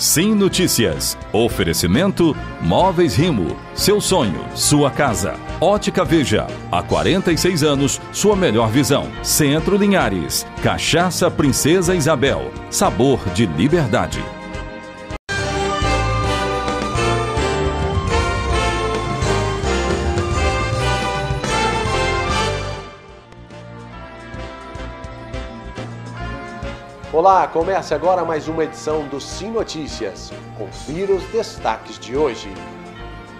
Sim Notícias. Oferecimento Móveis Rimo. Seu sonho, sua casa. Ótica Veja. Há 46 anos, sua melhor visão. Centro Linhares. Cachaça Princesa Isabel. Sabor de liberdade. Olá, começa agora mais uma edição do Sim Notícias. Confira os destaques de hoje.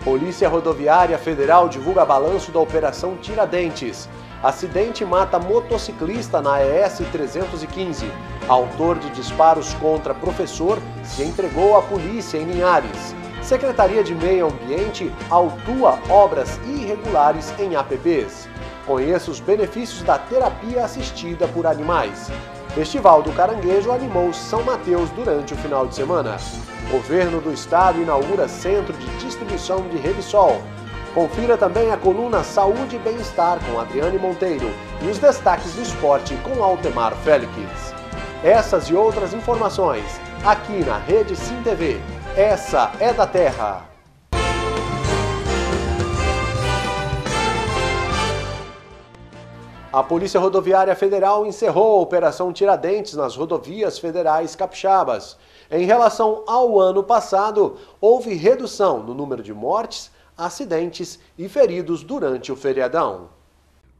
Polícia Rodoviária Federal divulga balanço da Operação Tiradentes. Acidente mata motociclista na ES 315. Autor de disparos contra professor se entregou à polícia em Linhares. Secretaria de Meio Ambiente autua obras irregulares em APPs. Conheça os benefícios da terapia assistida por animais. Festival do Caranguejo animou São Mateus durante o final de semana. Governo do Estado inaugura centro de distribuição de Revisol. Confira também a coluna Saúde e Bem-Estar com Adriane Monteiro e os destaques do esporte com Altemar Félix. Essas e outras informações aqui na Rede Sim TV. Essa é da Terra. A Polícia Rodoviária Federal encerrou a Operação Tiradentes nas rodovias federais capixabas. Em relação ao ano passado, houve redução no número de mortes, acidentes e feridos durante o feriadão.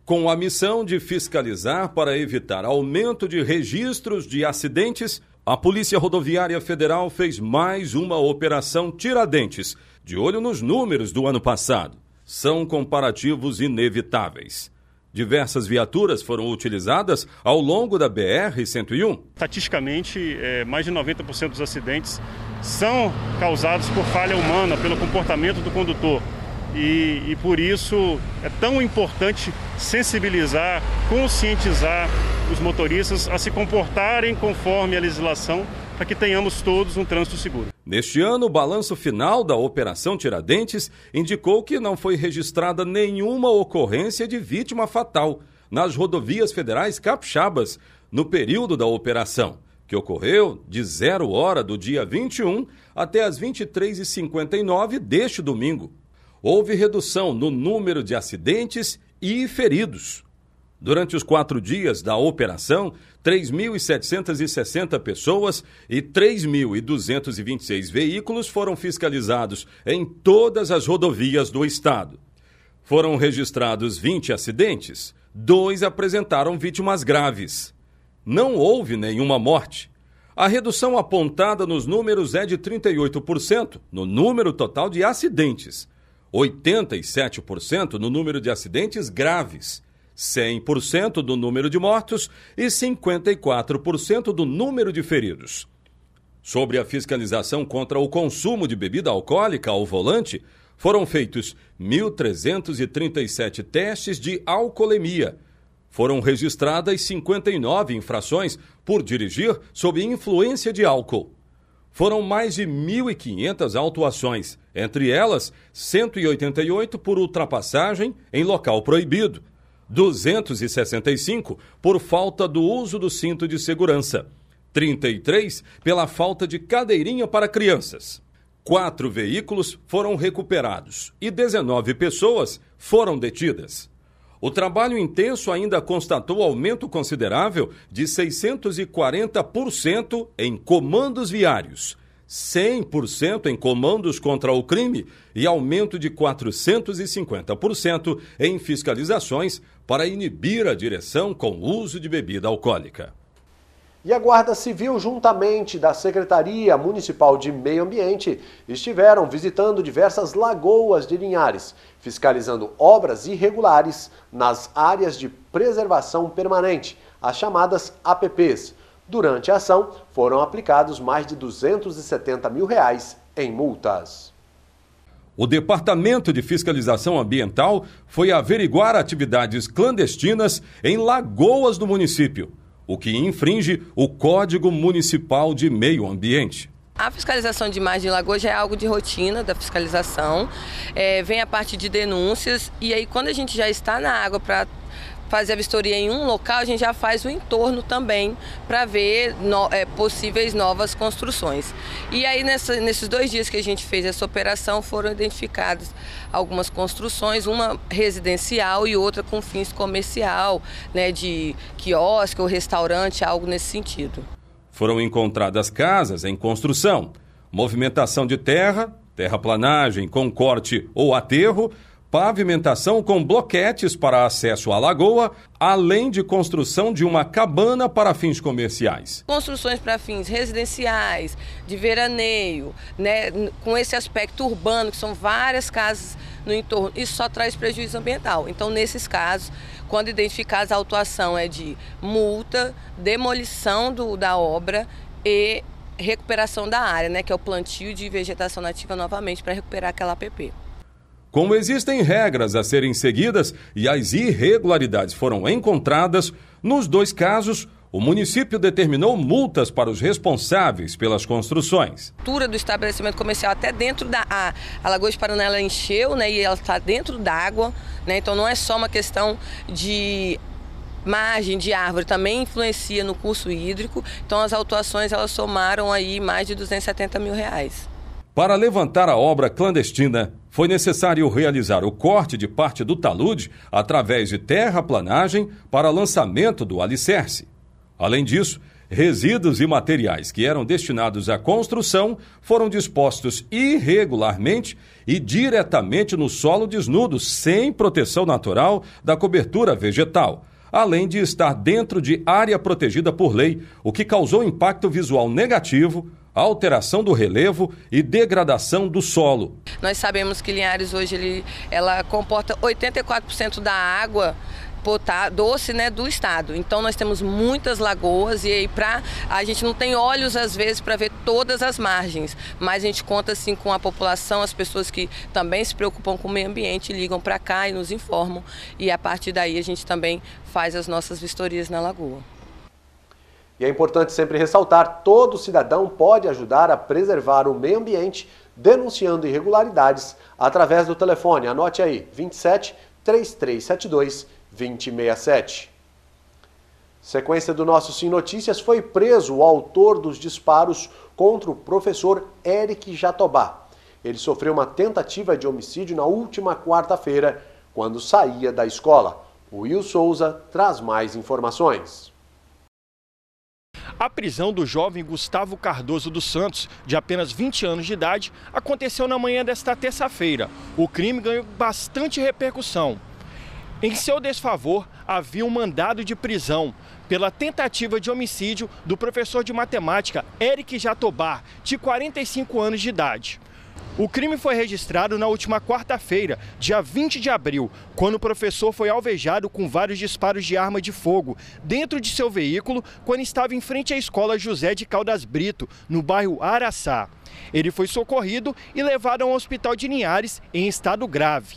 Com a missão de fiscalizar para evitar aumento de registros de acidentes, a Polícia Rodoviária Federal fez mais uma Operação Tiradentes, de olho nos números do ano passado. São comparativos inevitáveis. Diversas viaturas foram utilizadas ao longo da BR-101. Estatisticamente, é, mais de 90% dos acidentes são causados por falha humana, pelo comportamento do condutor. E, e por isso é tão importante sensibilizar, conscientizar os motoristas a se comportarem conforme a legislação para que tenhamos todos um trânsito seguro. Neste ano, o balanço final da Operação Tiradentes indicou que não foi registrada nenhuma ocorrência de vítima fatal nas rodovias federais capixabas no período da operação, que ocorreu de zero hora do dia 21 até as 23h59 deste domingo. Houve redução no número de acidentes e feridos. Durante os quatro dias da operação, 3.760 pessoas e 3.226 veículos foram fiscalizados em todas as rodovias do estado. Foram registrados 20 acidentes, dois apresentaram vítimas graves. Não houve nenhuma morte. A redução apontada nos números é de 38% no número total de acidentes, 87% no número de acidentes graves 100% do número de mortos e 54% do número de feridos. Sobre a fiscalização contra o consumo de bebida alcoólica ao volante, foram feitos 1.337 testes de alcoolemia. Foram registradas 59 infrações por dirigir sob influência de álcool foram mais de 1.500 autuações, entre elas 188 por ultrapassagem em local proibido, 265 por falta do uso do cinto de segurança, 33 pela falta de cadeirinha para crianças. Quatro veículos foram recuperados e 19 pessoas foram detidas. O trabalho intenso ainda constatou aumento considerável de 640% em comandos viários 100% em comandos contra o crime e aumento de 450% em fiscalizações para inibir a direção com uso de bebida alcoólica. E a Guarda Civil, juntamente da Secretaria Municipal de Meio Ambiente, estiveram visitando diversas lagoas de Linhares, fiscalizando obras irregulares nas áreas de preservação permanente, as chamadas APPs. Durante a ação, foram aplicados mais de 270 mil reais em multas. O Departamento de Fiscalização Ambiental foi averiguar atividades clandestinas em lagoas do município, o que infringe o Código Municipal de Meio Ambiente. A fiscalização de margem de lagoa já é algo de rotina da fiscalização. É, vem a parte de denúncias e aí quando a gente já está na água para fazer a vistoria em um local, a gente já faz o entorno também para ver no, é, possíveis novas construções. E aí, nessa, nesses dois dias que a gente fez essa operação, foram identificadas algumas construções, uma residencial e outra com fins comercial, né, de quiosque ou restaurante, algo nesse sentido. Foram encontradas casas em construção, movimentação de terra, terraplanagem com corte ou aterro, pavimentação com bloquetes para acesso à lagoa, além de construção de uma cabana para fins comerciais. Construções para fins residenciais, de veraneio, né, com esse aspecto urbano, que são várias casas no entorno, isso só traz prejuízo ambiental. Então, nesses casos, quando identificados, a autuação é de multa, demolição do, da obra e recuperação da área, né, que é o plantio de vegetação nativa novamente para recuperar aquela APP. Como existem regras a serem seguidas e as irregularidades foram encontradas, nos dois casos, o município determinou multas para os responsáveis pelas construções. A altura do estabelecimento comercial até dentro da a, a Lagoa de Paraná ela encheu, né, e ela está dentro da água, né? Então não é só uma questão de margem de árvore também influencia no curso hídrico. Então as autuações elas somaram aí mais de 270 mil reais. Para levantar a obra clandestina, foi necessário realizar o corte de parte do talude através de terraplanagem para lançamento do alicerce. Além disso, resíduos e materiais que eram destinados à construção foram dispostos irregularmente e diretamente no solo desnudo, sem proteção natural da cobertura vegetal além de estar dentro de área protegida por lei, o que causou impacto visual negativo alteração do relevo e degradação do solo. Nós sabemos que Linhares hoje ele, ela comporta 84% da água doce né, do estado. Então nós temos muitas lagoas e aí pra, a gente não tem olhos às vezes para ver todas as margens, mas a gente conta assim com a população, as pessoas que também se preocupam com o meio ambiente, ligam para cá e nos informam e a partir daí a gente também faz as nossas vistorias na lagoa. E é importante sempre ressaltar: todo cidadão pode ajudar a preservar o meio ambiente denunciando irregularidades através do telefone. Anote aí: 27 3372 2067. Sequência do nosso Sim Notícias foi preso o autor dos disparos contra o professor Eric Jatobá. Ele sofreu uma tentativa de homicídio na última quarta-feira, quando saía da escola. O Will Souza traz mais informações. A prisão do jovem Gustavo Cardoso dos Santos, de apenas 20 anos de idade, aconteceu na manhã desta terça-feira. O crime ganhou bastante repercussão. Em seu desfavor, havia um mandado de prisão pela tentativa de homicídio do professor de matemática Eric Jatobá, de 45 anos de idade. O crime foi registrado na última quarta-feira, dia 20 de abril, quando o professor foi alvejado com vários disparos de arma de fogo dentro de seu veículo quando estava em frente à escola José de Caldas Brito, no bairro Araçá. Ele foi socorrido e levado a um hospital de Linhares em estado grave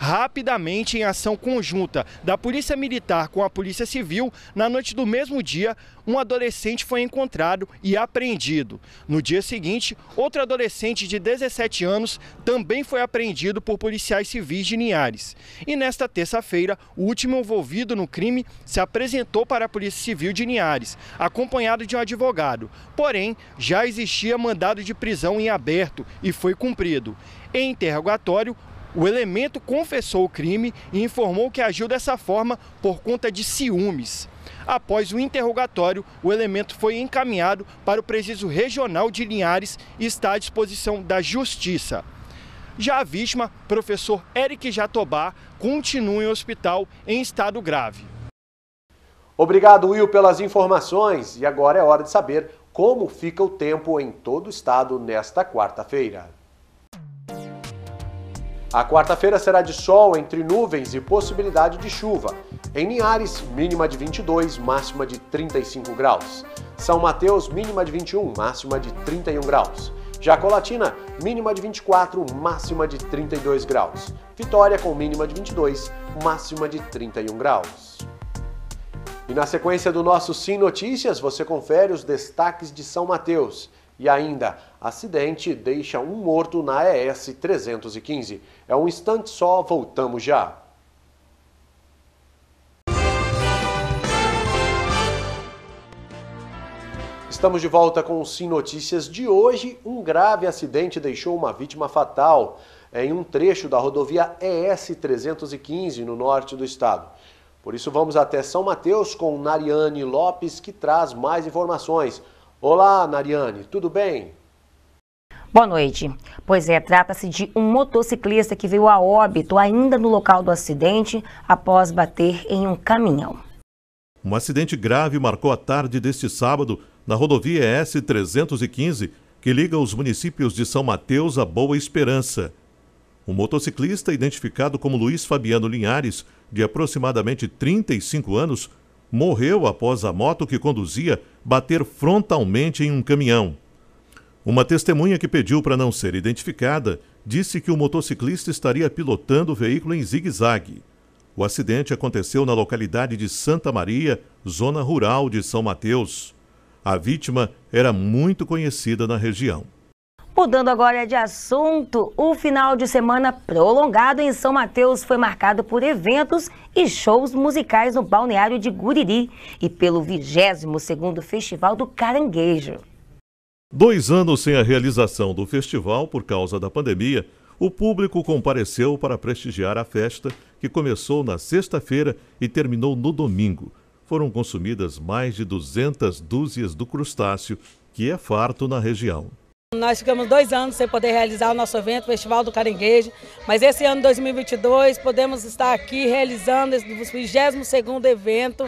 rapidamente em ação conjunta da Polícia Militar com a Polícia Civil, na noite do mesmo dia, um adolescente foi encontrado e apreendido. No dia seguinte, outro adolescente de 17 anos também foi apreendido por policiais civis de Linhares. E nesta terça-feira, o último envolvido no crime se apresentou para a Polícia Civil de Linhares, acompanhado de um advogado. Porém, já existia mandado de prisão em aberto e foi cumprido. Em interrogatório, o elemento confessou o crime e informou que agiu dessa forma por conta de ciúmes. Após o interrogatório, o elemento foi encaminhado para o presídio regional de Linhares e está à disposição da Justiça. Já a vítima, professor Eric Jatobá, continua em hospital em estado grave. Obrigado, Will, pelas informações. E agora é hora de saber como fica o tempo em todo o estado nesta quarta-feira. A quarta-feira será de sol entre nuvens e possibilidade de chuva. Em Linhares, mínima de 22, máxima de 35 graus. São Mateus, mínima de 21, máxima de 31 graus. Jacolatina, mínima de 24, máxima de 32 graus. Vitória, com mínima de 22, máxima de 31 graus. E na sequência do nosso Sim Notícias, você confere os destaques de São Mateus. E ainda, acidente deixa um morto na ES 315. É um instante só, voltamos já. Estamos de volta com o Sim Notícias de hoje. Um grave acidente deixou uma vítima fatal em um trecho da rodovia ES 315 no norte do estado. Por isso vamos até São Mateus com Nariane Lopes que traz mais informações. Olá, Nariane, tudo bem? Boa noite. Pois é, trata-se de um motociclista que veio a óbito ainda no local do acidente após bater em um caminhão. Um acidente grave marcou a tarde deste sábado na rodovia S-315, que liga os municípios de São Mateus a Boa Esperança. O um motociclista, identificado como Luiz Fabiano Linhares, de aproximadamente 35 anos, morreu após a moto que conduzia bater frontalmente em um caminhão. Uma testemunha que pediu para não ser identificada disse que o motociclista estaria pilotando o veículo em zigue-zague. O acidente aconteceu na localidade de Santa Maria, zona rural de São Mateus. A vítima era muito conhecida na região. Mudando agora de assunto, o final de semana prolongado em São Mateus foi marcado por eventos e shows musicais no balneário de Guriri e pelo 22º Festival do Caranguejo. Dois anos sem a realização do festival por causa da pandemia, o público compareceu para prestigiar a festa, que começou na sexta-feira e terminou no domingo. Foram consumidas mais de 200 dúzias do crustáceo, que é farto na região. Nós ficamos dois anos sem poder realizar o nosso evento, o Festival do Caranguejo, mas esse ano 2022 podemos estar aqui realizando o 22º evento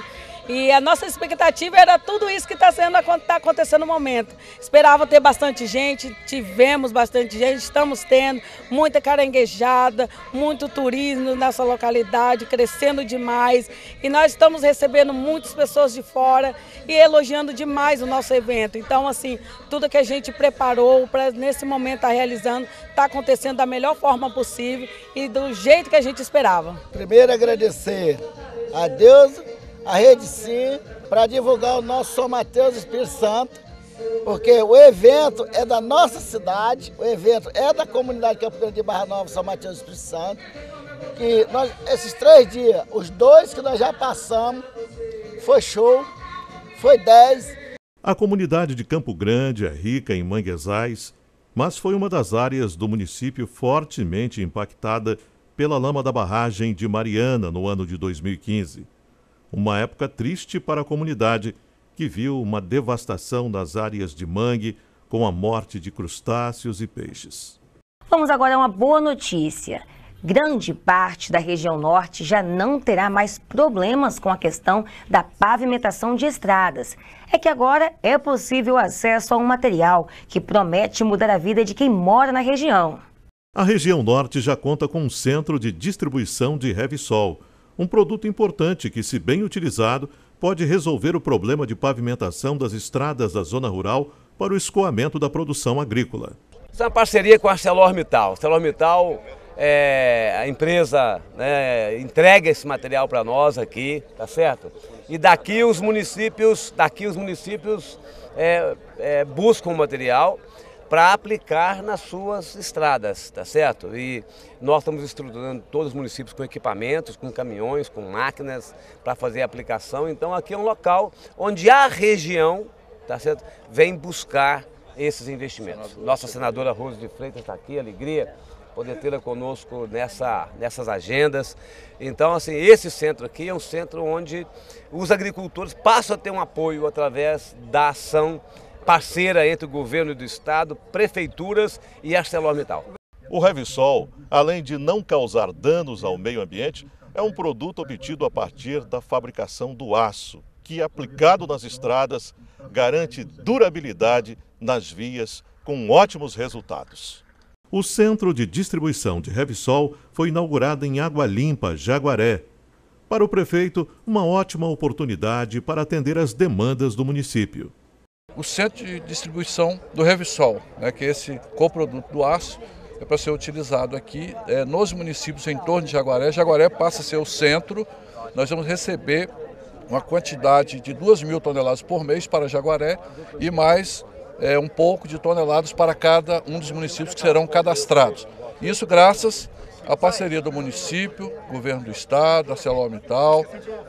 e a nossa expectativa era tudo isso que está tá acontecendo no momento. Esperava ter bastante gente, tivemos bastante gente, estamos tendo muita caranguejada, muito turismo nessa localidade, crescendo demais. E nós estamos recebendo muitas pessoas de fora e elogiando demais o nosso evento. Então, assim, tudo que a gente preparou para nesse momento estar tá realizando está acontecendo da melhor forma possível e do jeito que a gente esperava. Primeiro agradecer a Deus a Rede Sim, para divulgar o nosso São Mateus Espírito Santo, porque o evento é da nossa cidade, o evento é da comunidade Campo Grande de Barra Nova, São Mateus Espírito Santo, que nós, esses três dias, os dois que nós já passamos, foi show, foi dez. A comunidade de Campo Grande é rica em manguezais, mas foi uma das áreas do município fortemente impactada pela lama da barragem de Mariana no ano de 2015 uma época triste para a comunidade, que viu uma devastação das áreas de mangue com a morte de crustáceos e peixes. Vamos agora a uma boa notícia. Grande parte da região norte já não terá mais problemas com a questão da pavimentação de estradas. É que agora é possível acesso a um material que promete mudar a vida de quem mora na região. A região norte já conta com um centro de distribuição de Revisol um produto importante que, se bem utilizado, pode resolver o problema de pavimentação das estradas da zona rural para o escoamento da produção agrícola. Isso é uma parceria com a ArcelorMittal. ArcelorMittal é, a empresa né, entrega esse material para nós aqui, tá certo? E daqui os municípios, daqui os municípios é, é, buscam o material para aplicar nas suas estradas, tá certo? E nós estamos estruturando todos os municípios com equipamentos, com caminhões, com máquinas para fazer a aplicação. Então aqui é um local onde a região, tá certo? Vem buscar esses investimentos. Nossa senadora Rose de Freitas está aqui, alegria poder tê-la conosco nessa, nessas agendas. Então, assim, esse centro aqui é um centro onde os agricultores passam a ter um apoio através da ação parceira entre o governo do estado, prefeituras e ArcelorMittal. O Revisol, além de não causar danos ao meio ambiente, é um produto obtido a partir da fabricação do aço, que aplicado nas estradas garante durabilidade nas vias com ótimos resultados. O centro de distribuição de Revisol foi inaugurado em Água Limpa, Jaguaré. Para o prefeito, uma ótima oportunidade para atender as demandas do município o centro de distribuição do Revisol, né, que é esse coproduto do aço, é para ser utilizado aqui é, nos municípios em torno de Jaguaré. Jaguaré passa a ser o centro, nós vamos receber uma quantidade de 2 mil toneladas por mês para Jaguaré e mais é, um pouco de toneladas para cada um dos municípios que serão cadastrados. Isso graças a parceria do município, governo do estado, da Celomital,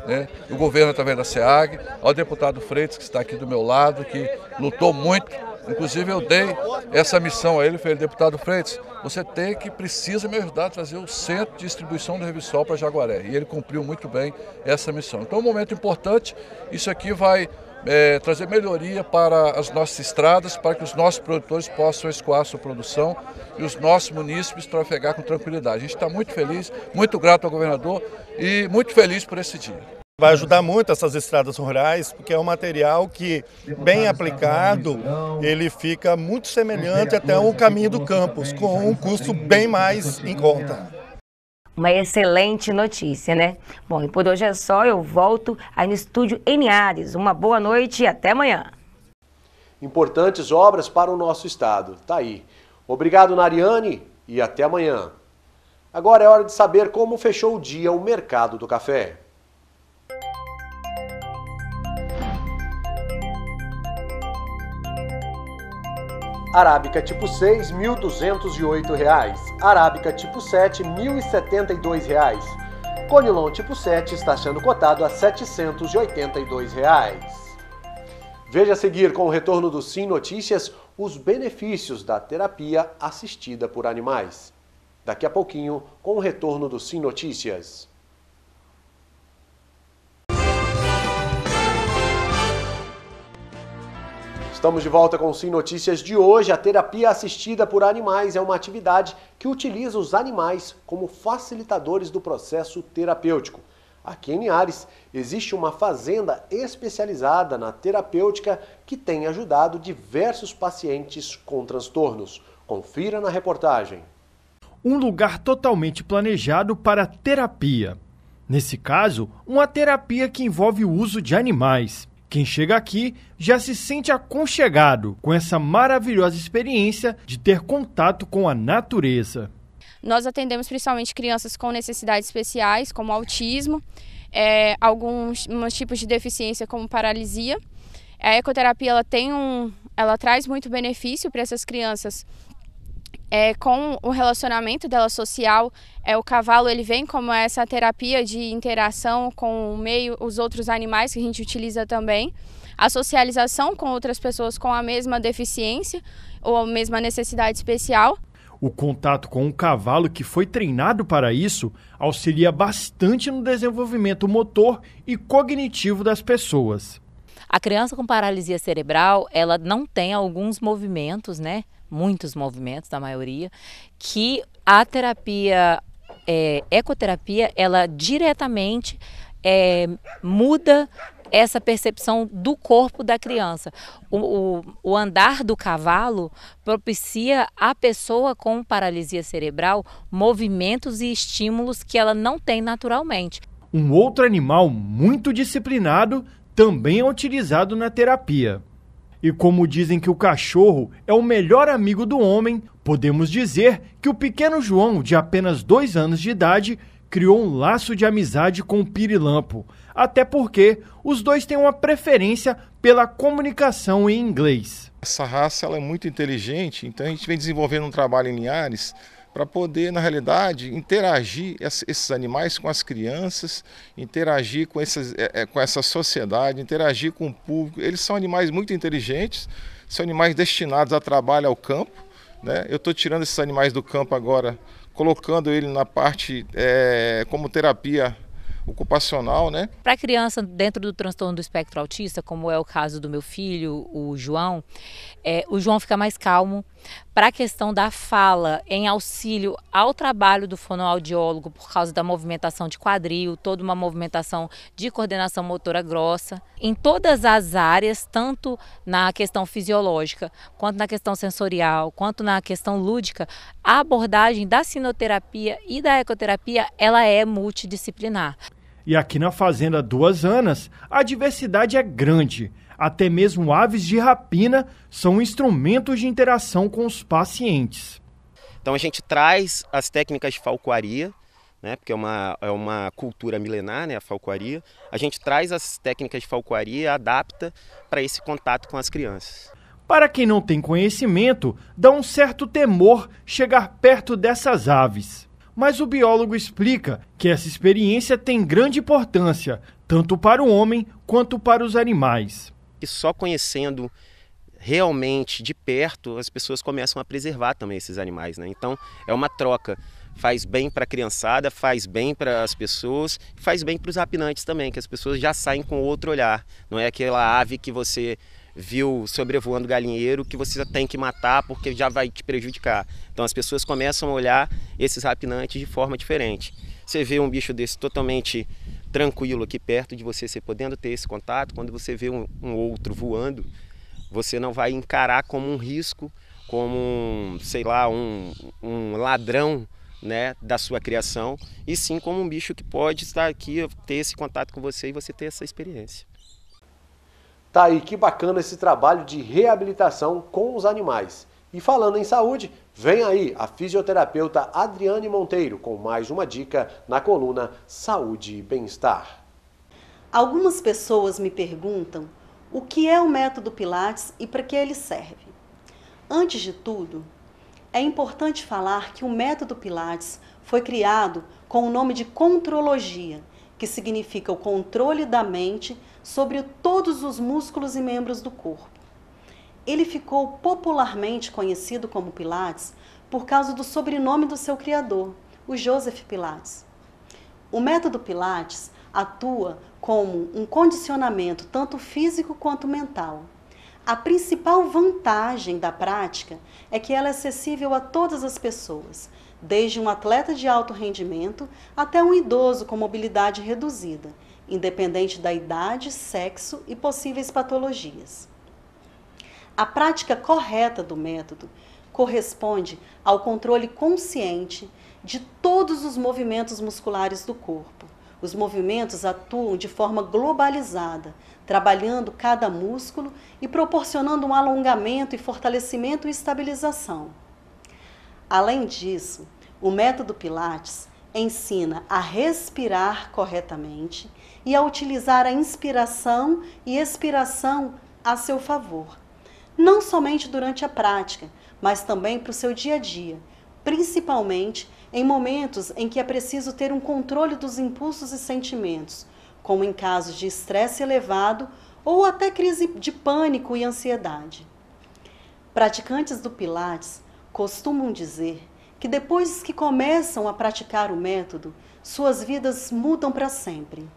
né, o governo através da SEAG, ao deputado Freitas, que está aqui do meu lado, que lutou muito. Inclusive eu dei essa missão a ele, falei, deputado Freitas, você tem que precisa me ajudar a trazer o centro de distribuição do Revisol para Jaguaré. E ele cumpriu muito bem essa missão. Então é um momento importante, isso aqui vai é, trazer melhoria para as nossas estradas, para que os nossos produtores possam escoar sua produção e os nossos munícipes trafegar com tranquilidade. A gente está muito feliz, muito grato ao governador e muito feliz por esse dia. Vai ajudar muito essas estradas rurais, porque é um material que, bem aplicado, ele fica muito semelhante até o caminho do campus, com um custo bem mais em conta. Uma excelente notícia, né? Bom, e por hoje é só. Eu volto aí no estúdio Ares. Uma boa noite e até amanhã. Importantes obras para o nosso estado. Tá aí. Obrigado, Nariane, e até amanhã. Agora é hora de saber como fechou o dia o mercado do café. Arábica tipo 6, R$ 1.208. Arábica tipo 7, R$ 1.072. Conilon tipo 7 está sendo cotado a R$ 782. Reais. Veja a seguir, com o retorno do Sim Notícias, os benefícios da terapia assistida por animais. Daqui a pouquinho, com o retorno do Sim Notícias. Estamos de volta com o Sim Notícias de hoje. A terapia assistida por animais é uma atividade que utiliza os animais como facilitadores do processo terapêutico. Aqui em Ares existe uma fazenda especializada na terapêutica que tem ajudado diversos pacientes com transtornos. Confira na reportagem. Um lugar totalmente planejado para terapia. Nesse caso, uma terapia que envolve o uso de animais. Quem chega aqui já se sente aconchegado com essa maravilhosa experiência de ter contato com a natureza. Nós atendemos principalmente crianças com necessidades especiais, como autismo, é, alguns tipos de deficiência, como paralisia. A ecoterapia ela tem um, ela traz muito benefício para essas crianças é, com o relacionamento dela social. É, o cavalo ele vem como essa terapia de interação com o meio, os outros animais que a gente utiliza também, a socialização com outras pessoas com a mesma deficiência ou a mesma necessidade especial. O contato com um cavalo que foi treinado para isso auxilia bastante no desenvolvimento motor e cognitivo das pessoas. A criança com paralisia cerebral, ela não tem alguns movimentos, né? muitos movimentos, da maioria, que a terapia, é, ecoterapia, ela diretamente é, muda essa percepção do corpo da criança. O, o, o, andar do cavalo propicia à pessoa com paralisia cerebral movimentos e estímulos que ela não tem naturalmente. Um outro animal muito disciplinado também é utilizado na terapia. E como dizem que o cachorro é o melhor amigo do homem, podemos dizer que o pequeno João, de apenas dois anos de idade, criou um laço de amizade com o Pirilampo, até porque os dois têm uma preferência pela comunicação em inglês. Essa raça ela é muito inteligente, então a gente vem desenvolvendo um trabalho em Linhares para poder, na realidade, interagir esses animais com as crianças, interagir com, essas, é, é, com essa sociedade, interagir com o público. Eles são animais muito inteligentes, são animais destinados a trabalho ao campo. Né? Eu estou tirando esses animais do campo agora, colocando ele na parte é, como terapia ocupacional, né? Para criança dentro do transtorno do espectro autista, como é o caso do meu filho, o João, é, o João fica mais calmo, para a questão da fala em auxílio ao trabalho do fonoaudiólogo por causa da movimentação de quadril, toda uma movimentação de coordenação motora grossa, em todas as áreas, tanto na questão fisiológica, quanto na questão sensorial, quanto na questão lúdica, a abordagem da sinoterapia e da ecoterapia, ela é multidisciplinar. E aqui na Fazenda Duas Anas, a diversidade é grande até mesmo aves de rapina são instrumentos de interação com os pacientes. Então a gente traz as técnicas de falcoaria, né, porque é uma, é uma cultura milenar, né, a falcoaria. A gente traz as técnicas de falcoaria, adapta para esse contato com as crianças. Para quem não tem conhecimento, dá um certo temor chegar perto dessas aves. Mas o biólogo explica que essa experiência tem grande importância, tanto para o homem quanto para os animais que só conhecendo realmente de perto as pessoas começam a preservar também esses animais, né? Então é uma troca. Faz bem para a criançada, faz bem para as pessoas, faz bem para os rapinantes também, que as pessoas já saem com outro olhar. Não é aquela ave que você viu sobrevoando galinheiro que você tem que matar porque já vai te prejudicar. Então as pessoas começam a olhar esses rapinantes de forma diferente. Você vê um bicho desse totalmente tranquilo aqui perto de você, você podendo ter esse contato, quando você vê um, um outro voando, você não vai encarar como um risco, como um, sei lá, um, um ladrão né, da sua criação, e sim como um bicho que pode estar aqui, ter esse contato com você e você ter essa experiência. Tá aí, que bacana esse trabalho de reabilitação com os animais. E falando em saúde, vem aí a fisioterapeuta Adriane Monteiro com mais uma dica na coluna Saúde e Bem-Estar. Algumas pessoas me perguntam o que é o método Pilates e para que ele serve. Antes de tudo, é importante falar que o método Pilates foi criado com o nome de contrologia, que significa o controle da mente sobre todos os músculos e membros do corpo. Ele ficou popularmente conhecido como Pilates por causa do sobrenome do seu criador, o Joseph Pilates. O método Pilates atua como um condicionamento tanto físico quanto mental. A principal vantagem da prática é que ela é acessível a todas as pessoas, desde um atleta de alto rendimento até um idoso com mobilidade reduzida, independente da idade, sexo e possíveis patologias. A prática correta do método corresponde ao controle consciente de todos os movimentos musculares do corpo. Os movimentos atuam de forma globalizada, trabalhando cada músculo e proporcionando um alongamento e fortalecimento e estabilização. Além disso, o método Pilates ensina a respirar corretamente e a utilizar a inspiração e expiração a seu favor, não somente durante a prática, mas também para o seu dia a dia, principalmente em momentos em que é preciso ter um controle dos impulsos e sentimentos, como em casos de estresse elevado ou até crise de pânico e ansiedade. Praticantes do Pilates costumam dizer que depois que começam a praticar o método, suas vidas mudam para sempre.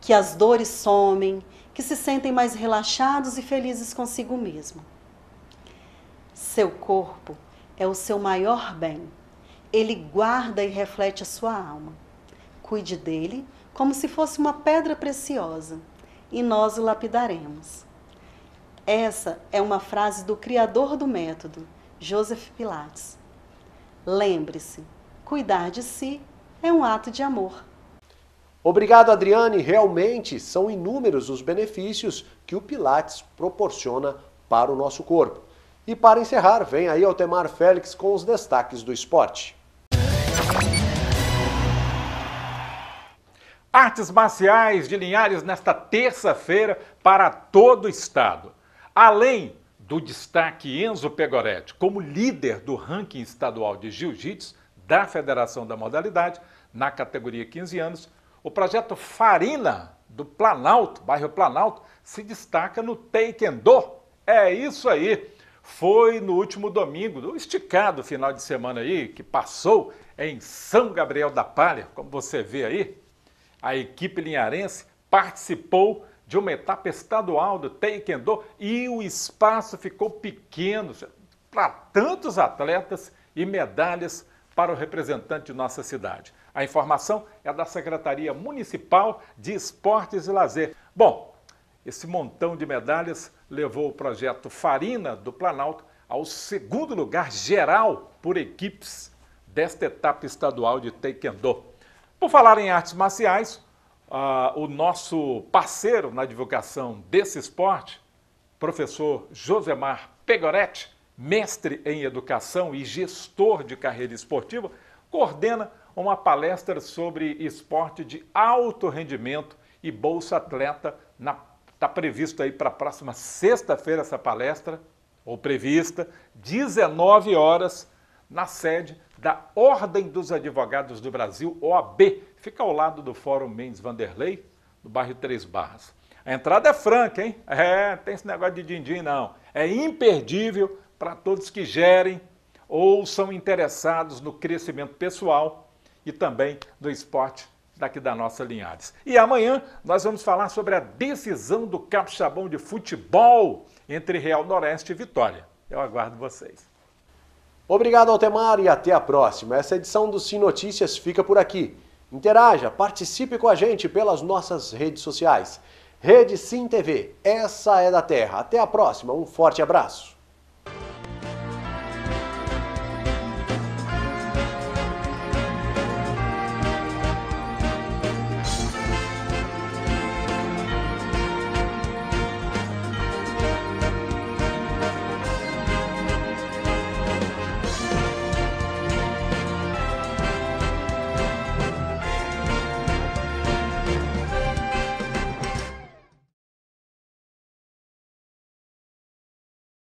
Que as dores somem, que se sentem mais relaxados e felizes consigo mesmo. Seu corpo é o seu maior bem. Ele guarda e reflete a sua alma. Cuide dele como se fosse uma pedra preciosa, e nós o lapidaremos. Essa é uma frase do criador do método, Joseph Pilates. Lembre-se, cuidar de si é um ato de amor. Obrigado, Adriane. Realmente são inúmeros os benefícios que o Pilates proporciona para o nosso corpo. E para encerrar, vem aí Altemar Félix com os destaques do esporte. Artes marciais de Linhares nesta terça-feira para todo o estado. Além do destaque Enzo Pegoretti como líder do ranking estadual de jiu-jitsu da Federação da Modalidade, na categoria 15 anos, o projeto Farina, do Planalto, bairro Planalto, se destaca no Taekwondo. É isso aí! Foi no último domingo, no esticado final de semana aí, que passou em São Gabriel da Palha, como você vê aí, a equipe linharense participou de uma etapa estadual do Taekwondo e o espaço ficou pequeno para tantos atletas e medalhas para o representante de nossa cidade. A informação é da Secretaria Municipal de Esportes e Lazer. Bom, esse montão de medalhas levou o projeto Farina do Planalto ao segundo lugar geral por equipes desta etapa estadual de Taekwondo. Por falar em artes marciais, uh, o nosso parceiro na divulgação desse esporte, professor Josemar Pegoretti, mestre em educação e gestor de carreira esportiva, coordena uma palestra sobre esporte de alto rendimento e Bolsa Atleta. Está previsto aí para a próxima sexta-feira essa palestra, ou prevista, 19 horas, na sede da Ordem dos Advogados do Brasil, OAB. Fica ao lado do Fórum Mendes Vanderlei, no bairro Três Barras. A entrada é franca, hein? É, tem esse negócio de din-din, não. É imperdível para todos que gerem ou são interessados no crescimento pessoal e também do esporte daqui da nossa Linhares. E amanhã nós vamos falar sobre a decisão do capixabão de futebol entre Real Noroeste e Vitória. Eu aguardo vocês. Obrigado, Altemar, e até a próxima. Essa edição do Sim Notícias fica por aqui. Interaja, participe com a gente pelas nossas redes sociais. Rede Sim TV, essa é da terra. Até a próxima, um forte abraço.